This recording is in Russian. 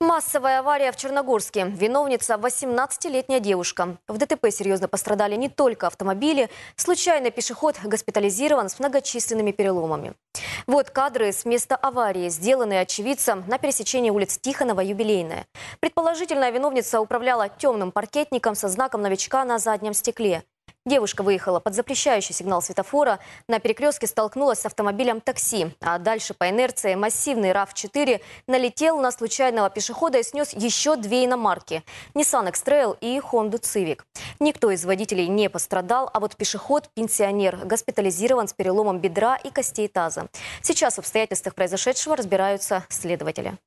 Массовая авария в Черногорске. Виновница – 18-летняя девушка. В ДТП серьезно пострадали не только автомобили. Случайный пешеход госпитализирован с многочисленными переломами. Вот кадры с места аварии, сделанные очевидцем на пересечении улиц Тихонова и Юбилейная. Предположительная виновница управляла темным паркетником со знаком новичка на заднем стекле. Девушка выехала под запрещающий сигнал светофора. На перекрестке столкнулась с автомобилем такси. А дальше по инерции массивный RAV-4 налетел на случайного пешехода и снес еще две иномарки. Nissan X-Trail и Honda Civic. Никто из водителей не пострадал, а вот пешеход, пенсионер, госпитализирован с переломом бедра и костей таза. Сейчас в обстоятельствах произошедшего разбираются следователи.